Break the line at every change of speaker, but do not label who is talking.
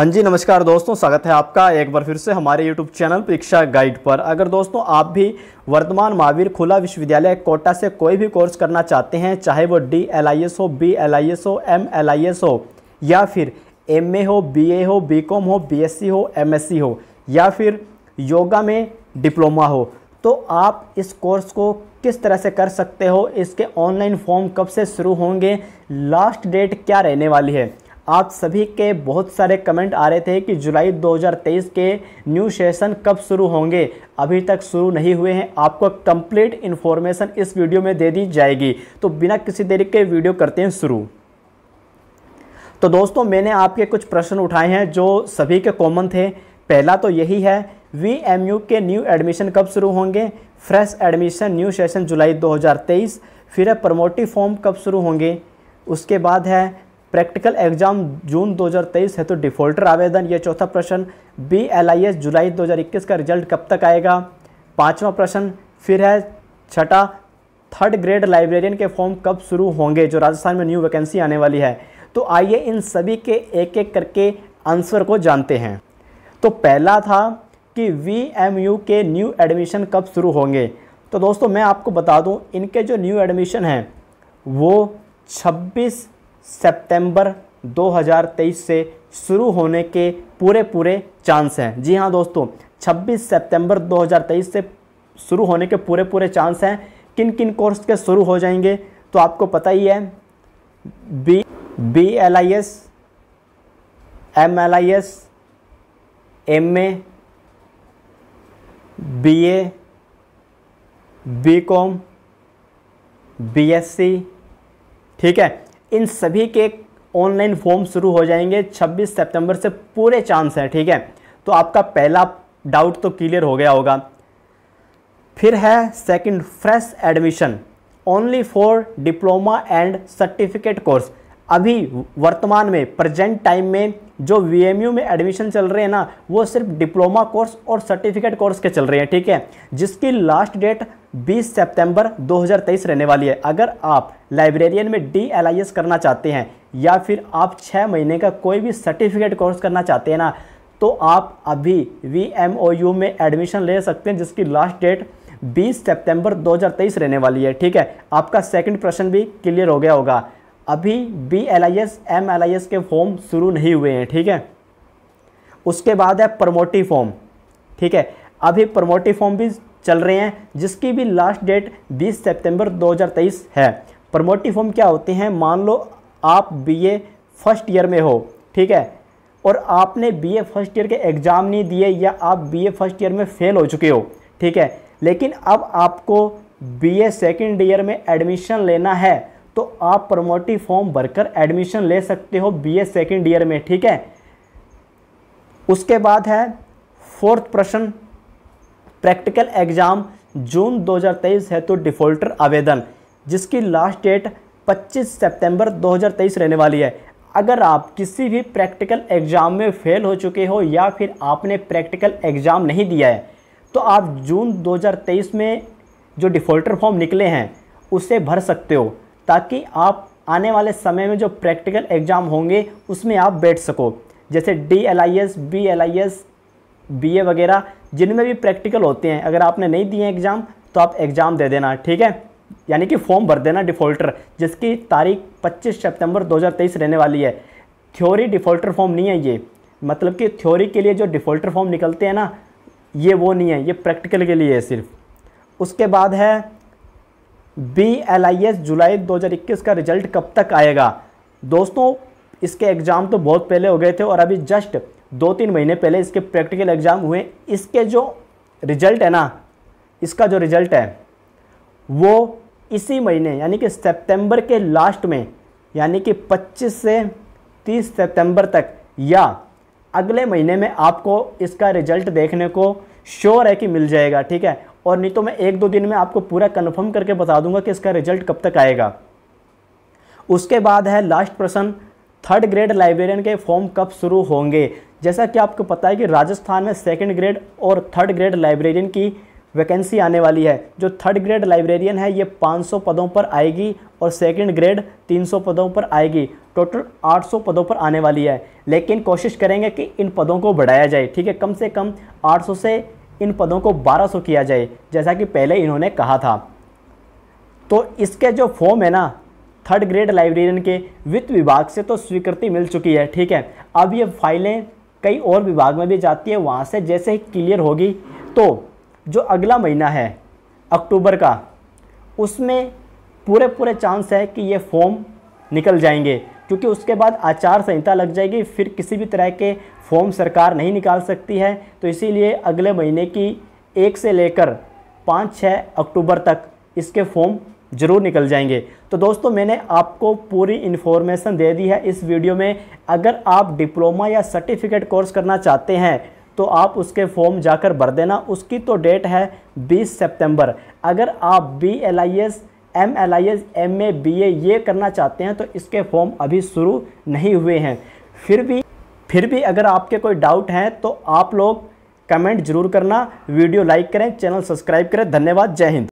हाँ जी नमस्कार दोस्तों स्वागत है आपका एक बार फिर से हमारे YouTube चैनल परीक्षा गाइड पर अगर दोस्तों आप भी वर्तमान महावीर खुला विश्वविद्यालय कोटा से कोई भी कोर्स करना चाहते हैं चाहे वो डी एल आई एस हो बी एल आई एस हो एम एल आई एस हो या फिर एम ए हो बी ए हो बी कॉम हो बी एस सी हो एम एस सी हो या फिर योगा में डिप्लोमा हो तो आप इस कोर्स को किस तरह से कर सकते हो इसके ऑनलाइन फॉर्म कब से शुरू होंगे लास्ट डेट क्या रहने वाली है आप सभी के बहुत सारे कमेंट आ रहे थे कि जुलाई 2023 के न्यू सेशन कब शुरू होंगे अभी तक शुरू नहीं हुए हैं आपको कंप्लीट इन्फॉर्मेशन इस वीडियो में दे दी जाएगी तो बिना किसी देरी के वीडियो करते हैं शुरू तो दोस्तों मैंने आपके कुछ प्रश्न उठाए हैं जो सभी के कॉमन थे पहला तो यही है वी के न्यू एडमिशन कब शुरू होंगे fresh admission new session July 2023 फिर है प्रमोटिव फॉर्म कब शुरू होंगे उसके बाद है प्रैक्टिकल एग्जाम जून 2023 है तो डिफॉल्टर आवेदन ये चौथा प्रश्न बी एल आई एस जुलाई 2021 का रिजल्ट कब तक आएगा पांचवा प्रश्न फिर है छठा थर्ड ग्रेड लाइब्रेरियन के फॉर्म कब शुरू होंगे जो राजस्थान में न्यू वैकेंसी आने वाली है तो आइए इन सभी के एक एक करके आंसर को जानते हैं तो पहला था कि वी एम यू के न्यू एडमिशन कब शुरू होंगे तो दोस्तों मैं आपको बता दूं इनके जो न्यू एडमिशन हैं वो 26 सितंबर 2023 से शुरू होने के पूरे पूरे चांस हैं जी हाँ दोस्तों 26 सितंबर 2023 से शुरू होने के पूरे पूरे चांस हैं किन किन कोर्स के शुरू हो जाएंगे तो आपको पता ही है B B L I S M L I S M A B A B com B S C ठीक है इन सभी के ऑनलाइन फॉर्म शुरू हो जाएंगे 26 सितंबर से पूरे चांस है ठीक है तो आपका पहला डाउट तो क्लियर हो गया होगा फिर है second fresh admission only for diploma and certificate course अभी वर्तमान में प्रेजेंट टाइम में जो वी में एडमिशन चल रहे हैं ना वो सिर्फ डिप्लोमा कोर्स और सर्टिफिकेट कोर्स के चल रहे हैं ठीक है जिसकी लास्ट डेट 20 सितंबर 2023 रहने वाली है अगर आप लाइब्रेरियन में डी करना चाहते हैं या फिर आप छः महीने का कोई भी सर्टिफिकेट कोर्स करना चाहते हैं ना तो आप अभी वी में एडमिशन ले सकते हैं जिसकी लास्ट डेट 20 सितंबर 2023 रहने वाली है ठीक है आपका सेकंड प्रश्न भी क्लियर हो गया होगा अभी B L I S M L I S के फॉर्म शुरू नहीं हुए हैं ठीक है उसके बाद है प्रमोटिव फॉर्म ठीक है अभी प्रमोटिव फॉर्म भी चल रहे हैं जिसकी भी लास्ट डेट 20 सितंबर 2023 है प्रमोटिव फॉर्म क्या होते हैं मान लो आप बीए फर्स्ट ईयर में हो ठीक है और आपने बीए फर्स्ट ईयर के एग्ज़ाम नहीं दिए या आप बीए फर्स्ट ईयर में फेल हो चुके हो ठीक है लेकिन अब आपको बीए सेकंड ईयर में एडमिशन लेना है तो आप प्रमोटिव फॉर्म भरकर एडमिशन ले सकते हो बीए सेकंड ईयर में ठीक है उसके बाद है फोर्थ प्रश्न प्रैक्टिकल एग्जाम जून 2023 है तो डिफ़ॉल्टर आवेदन जिसकी लास्ट डेट 25 सितंबर 2023 रहने वाली है अगर आप किसी भी प्रैक्टिकल एग्ज़ाम में फेल हो चुके हो या फिर आपने प्रैक्टिकल एग्ज़ाम नहीं दिया है तो आप जून 2023 में जो डिफ़ॉल्टर फॉर्म निकले हैं उसे भर सकते हो ताकि आप आने वाले समय में जो प्रैक्टिकल एग्ज़ाम होंगे उसमें आप बैठ सको जैसे D L I S B L I S B A वगैरह जिनमें भी प्रैक्टिकल होते हैं अगर आपने नहीं दिए एग्ज़ाम तो आप एग्ज़ाम दे देना ठीक है यानी कि फॉर्म भर देना डिफ़ॉल्टर जिसकी तारीख 25 सितंबर 2023 रहने वाली है थ्योरी डिफ़ॉल्टर फॉर्म नहीं है ये मतलब कि थ्योरी के लिए जो डिफ़ॉल्टर फॉर्म निकलते हैं ना ये वो नहीं है ये प्रैक्टिकल के लिए है सिर्फ उसके बाद है बी एल आई एस जुलाई 2021 का रिजल्ट कब तक आएगा दोस्तों इसके एग्ज़ाम तो बहुत पहले हो गए थे और अभी जस्ट दो तीन महीने पहले इसके प्रैक्टिकल एग्ज़ाम हुए इसके जो रिजल्ट है ना इसका जो रिजल्ट है वो इसी महीने यानी कि सितंबर के लास्ट में यानी कि 25 से 30 सितंबर तक या अगले महीने में आपको इसका रिजल्ट देखने को श्योर है कि मिल जाएगा ठीक है और नहीं तो मैं एक दो दिन में आपको पूरा कन्फर्म करके बता दूंगा कि इसका रिजल्ट कब तक आएगा उसके बाद है लास्ट प्रश्न थर्ड ग्रेड लाइब्रेरियन के फॉर्म कब शुरू होंगे जैसा कि आपको पता है कि राजस्थान में सेकेंड ग्रेड और थर्ड ग्रेड लाइब्रेरियन की वैकेंसी आने वाली है जो थर्ड ग्रेड लाइब्रेरियन है ये 500 पदों पर आएगी और सेकंड ग्रेड 300 पदों पर आएगी टोटल 800 पदों पर आने वाली है लेकिन कोशिश करेंगे कि इन पदों को बढ़ाया जाए ठीक है कम से कम 800 से इन पदों को 1200 किया जाए जैसा कि पहले इन्होंने कहा था तो इसके जो फॉर्म है ना थर्ड ग्रेड लाइब्रेरियन के वित्त विभाग से तो स्वीकृति मिल चुकी है ठीक है अब ये फाइलें कई और विभाग में भी जाती है वहाँ से जैसे ही क्लियर होगी तो जो अगला महीना है अक्टूबर का उसमें पूरे पूरे चांस है कि ये फॉर्म निकल जाएंगे क्योंकि उसके बाद आचार संहिता लग जाएगी फिर किसी भी तरह के फॉर्म सरकार नहीं निकाल सकती है तो इसीलिए अगले महीने की एक से लेकर पाँच छः अक्टूबर तक इसके फॉर्म ज़रूर निकल जाएंगे तो दोस्तों मैंने आपको पूरी इन्फॉर्मेशन दे दी है इस वीडियो में अगर आप डिप्लोमा या सर्टिफिकेट कोर्स करना चाहते हैं तो आप उसके फॉर्म जाकर भर देना उसकी तो डेट है 20 सितंबर अगर आप B L I S M L I S M A B A ये करना चाहते हैं तो इसके फॉर्म अभी शुरू नहीं हुए हैं फिर भी फिर भी अगर आपके कोई डाउट हैं तो आप लोग कमेंट जरूर करना वीडियो लाइक करें चैनल सब्सक्राइब करें धन्यवाद जय हिंद